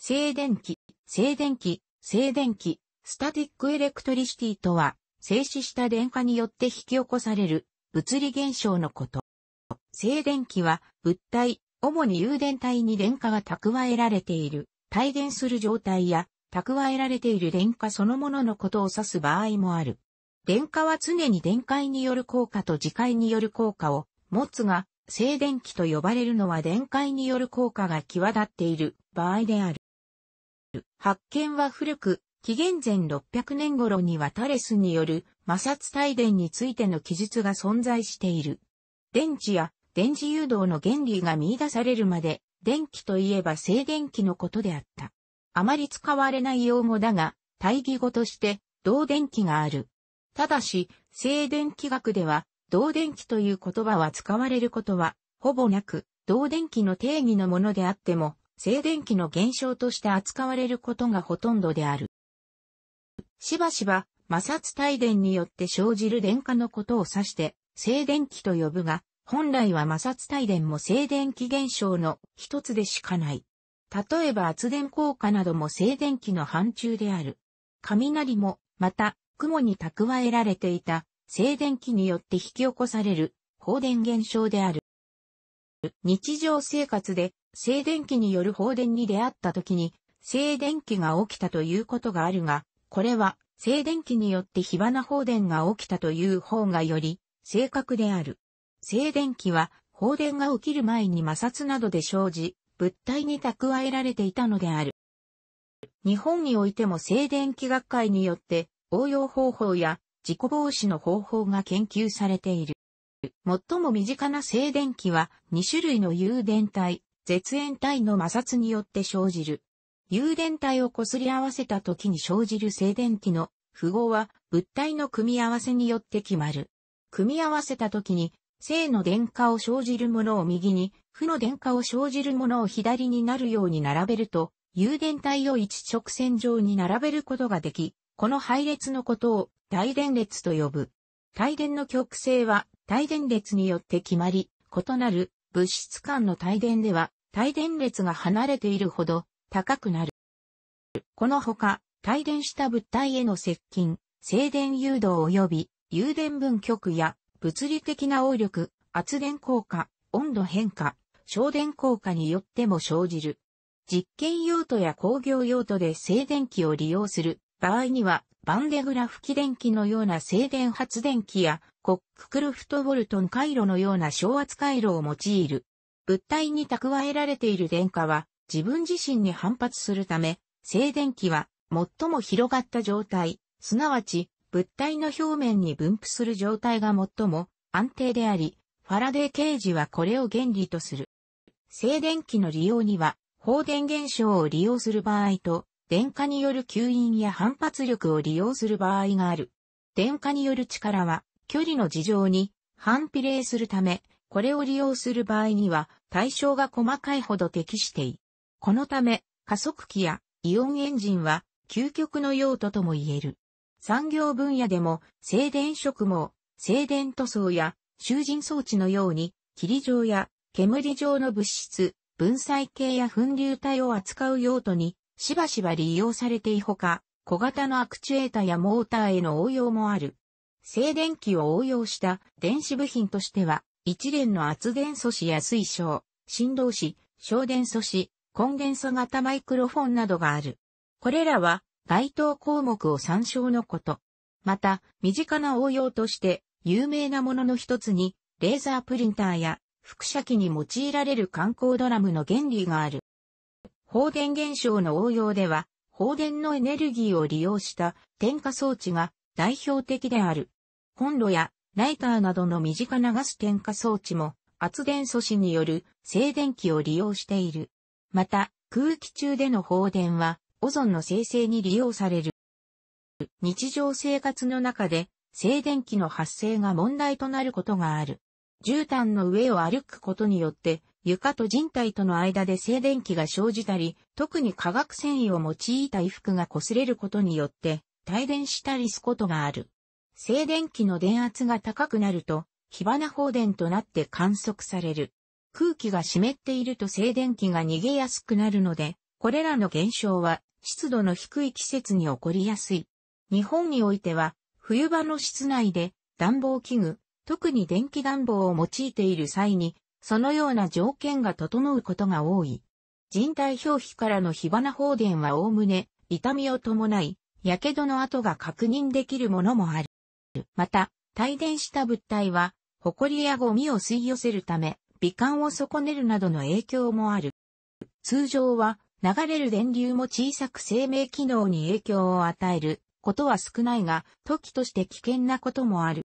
静電気、静電気、静電気、スタティックエレクトリシティとは、静止した電荷によって引き起こされる物理現象のこと。静電気は物体、主に誘電体に電荷が蓄えられている、帯電する状態や、蓄えられている電荷そのもののことを指す場合もある。電荷は常に電解による効果と磁解による効果を持つが、静電気と呼ばれるのは電解による効果が際立っている場合である。発見は古く、紀元前600年頃にはタレスによる摩擦帯電についての記述が存在している。電池や電磁誘導の原理が見出されるまで、電気といえば静電気のことであった。あまり使われない用語だが、対義語として導電気がある。ただし、静電気学では、導電気という言葉は使われることは、ほぼなく、導電気の定義のものであっても、静電気の現象として扱われることがほとんどである。しばしば摩擦帯電によって生じる電荷のことを指して静電気と呼ぶが、本来は摩擦帯電も静電気現象の一つでしかない。例えば圧電効果なども静電気の範疇である。雷も、また、雲に蓄えられていた静電気によって引き起こされる放電現象である。日常生活で静電気による放電に出会った時に、静電気が起きたということがあるが、これは静電気によって火花放電が起きたという方がより正確である。静電気は放電が起きる前に摩擦などで生じ、物体に蓄えられていたのである。日本においても静電気学会によって応用方法や事故防止の方法が研究されている。最も身近な静電気は2種類の誘電体、絶縁体の摩擦によって生じる。有電体を擦り合わせた時に生じる静電気の符号は物体の組み合わせによって決まる。組み合わせた時に正の電荷を生じるものを右に、負の電荷を生じるものを左になるように並べると、有電体を一直線上に並べることができ、この配列のことを大電列と呼ぶ。帯電の極性は帯電列によって決まり、異なる物質間の帯電では帯電列が離れているほど高くなる。このほか、帯電した物体への接近、静電誘導及び、誘電分極や、物理的な応力、圧電効果、温度変化、省電効果によっても生じる。実験用途や工業用途で静電気を利用する場合には、バンデグラフ機電気のような静電発電機や、コッククルフトボルトン回路のような小圧回路を用いる。物体に蓄えられている電荷は自分自身に反発するため、静電気は最も広がった状態、すなわち物体の表面に分布する状態が最も安定であり、ファラデー刑事はこれを原理とする。静電気の利用には、放電現象を利用する場合と、電荷による吸引や反発力を利用する場合がある。電荷による力は、距離の事情に反比例するため、これを利用する場合には対象が細かいほど適してい。このため、加速器やイオンエンジンは究極の用途とも言える。産業分野でも静電植毛、静電塗装や囚人装置のように霧状や煙状の物質、分散系や粉流体を扱う用途にしばしば利用されていほか、小型のアクチュエータやモーターへの応用もある。静電気を応用した電子部品としては一連の圧電素子や水晶、振動子、小電素子、根ン素型マイクロフォンなどがある。これらは該当項目を参照のこと。また、身近な応用として有名なものの一つに、レーザープリンターや複写機に用いられる観光ドラムの原理がある。放電現象の応用では、放電のエネルギーを利用した点火装置が代表的である。コンロやライターなどの身近なガス点火装置も圧電素子による静電気を利用している。また、空気中での放電はオゾンの生成に利用される。日常生活の中で静電気の発生が問題となることがある。絨毯の上を歩くことによって床と人体との間で静電気が生じたり、特に化学繊維を用いた衣服が擦れることによって帯電したりすことがある。静電気の電圧が高くなると、火花放電となって観測される。空気が湿っていると静電気が逃げやすくなるので、これらの現象は湿度の低い季節に起こりやすい。日本においては、冬場の室内で暖房器具、特に電気暖房を用いている際に、そのような条件が整うことが多い。人体表皮からの火花放電はおおむね痛みを伴い、火傷の跡が確認できるものもある。また、帯電した物体は、埃やゴミを吸い寄せるため、美観を損ねるなどの影響もある。通常は、流れる電流も小さく生命機能に影響を与えることは少ないが、時として危険なこともある。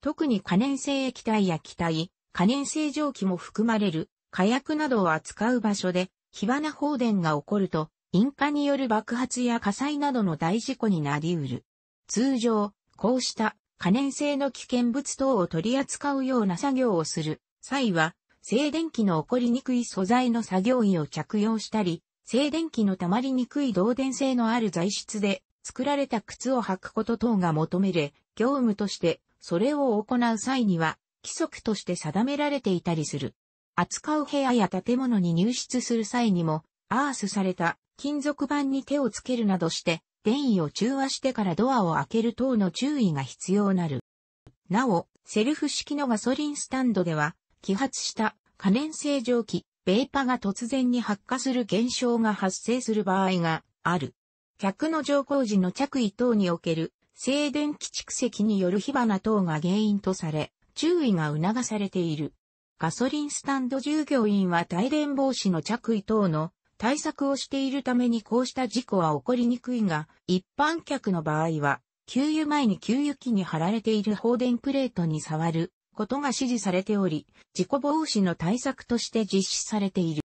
特に可燃性液体や気体、可燃性蒸気も含まれる火薬などを扱う場所で、火花放電が起こると、引火による爆発や火災などの大事故になり得る。通常、こうした可燃性の危険物等を取り扱うような作業をする際は、静電気の起こりにくい素材の作業着を着用したり、静電気の溜まりにくい導電性のある材質で作られた靴を履くこと等が求めれ、業務としてそれを行う際には規則として定められていたりする。扱う部屋や建物に入室する際にも、アースされた金属板に手をつけるなどして電位を中和してからドアを開ける等の注意が必要なる。なお、セルフ式のガソリンスタンドでは、揮発した可燃性蒸気、ベーパが突然に発火する現象が発生する場合がある。客の乗降時の着衣等における静電気蓄積による火花等が原因とされ、注意が促されている。ガソリンスタンド従業員は帯電防止の着衣等の対策をしているためにこうした事故は起こりにくいが、一般客の場合は、給油前に給油機に貼られている放電プレートに触ることが指示されており、事故防止の対策として実施されている。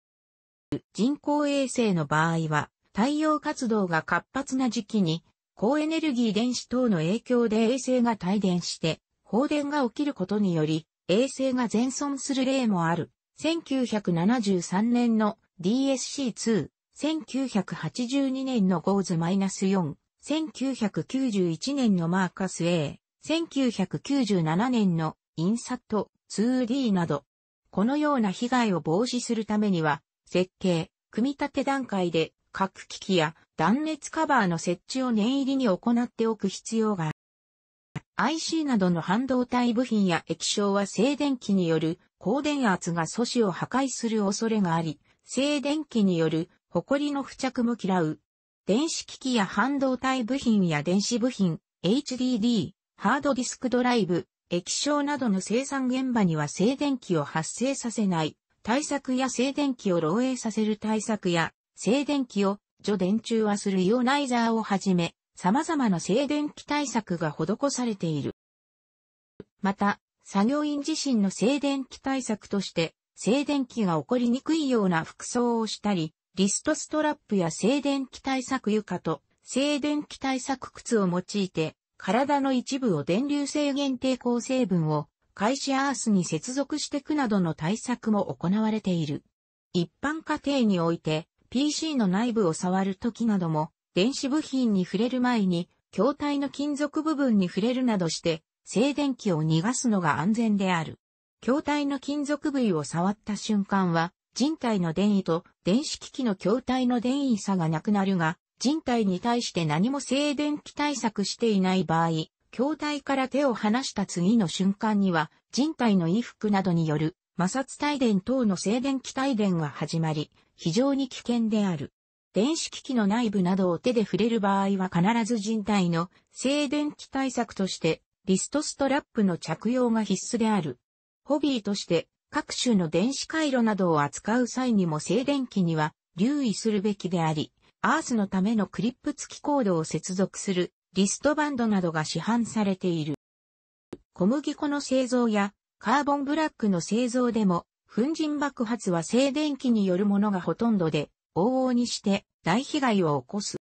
人工衛星の場合は、太陽活動が活発な時期に、高エネルギー電子等の影響で衛星が帯電して、放電が起きることにより、衛星が全損する例もある。1973年の DSC2、1982年のゴーズ -4、1991年のマーカス A、1997年のインサット 2D など、このような被害を防止するためには、設計、組み立て段階で各機器や断熱カバーの設置を念入りに行っておく必要がある。IC などの半導体部品や液晶は静電気による高電圧が素子を破壊する恐れがあり、静電気によるホコリの付着も嫌う。電子機器や半導体部品や電子部品、HDD、ハードディスクドライブ、液晶などの生産現場には静電気を発生させない対策や静電気を漏洩させる対策や静電気を除電中和するイオナイザーをはじめ様々な静電気対策が施されている。また、作業員自身の静電気対策として静電気が起こりにくいような服装をしたり、リストストラップや静電気対策床と静電気対策靴を用いて、体の一部を電流制限抵抗成分を開始アースに接続していくなどの対策も行われている。一般家庭において PC の内部を触るときなども電子部品に触れる前に筐体の金属部分に触れるなどして静電気を逃がすのが安全である。筐体の金属部位を触った瞬間は、人体の電位と電子機器の筐体の電位差がなくなるが、人体に対して何も静電気対策していない場合、筐体から手を離した次の瞬間には、人体の衣服などによる摩擦帯電等の静電気帯電が始まり、非常に危険である。電子機器の内部などを手で触れる場合は必ず人体の静電気対策として、リストストラップの着用が必須である。ホビーとして各種の電子回路などを扱う際にも静電気には留意するべきであり、アースのためのクリップ付きコードを接続するリストバンドなどが市販されている。小麦粉の製造やカーボンブラックの製造でも粉塵爆発は静電気によるものがほとんどで往々にして大被害を起こす。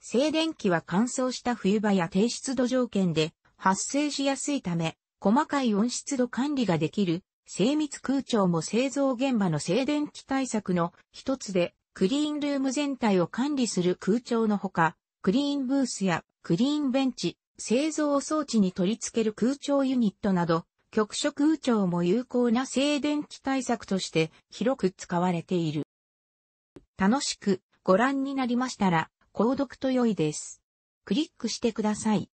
静電気は乾燥した冬場や低湿度条件で発生しやすいため細かい温湿度管理ができる、精密空調も製造現場の静電気対策の一つで、クリーンルーム全体を管理する空調のほか、クリーンブースやクリーンベンチ、製造装置に取り付ける空調ユニットなど、局所空調も有効な静電気対策として広く使われている。楽しくご覧になりましたら、購読と良いです。クリックしてください。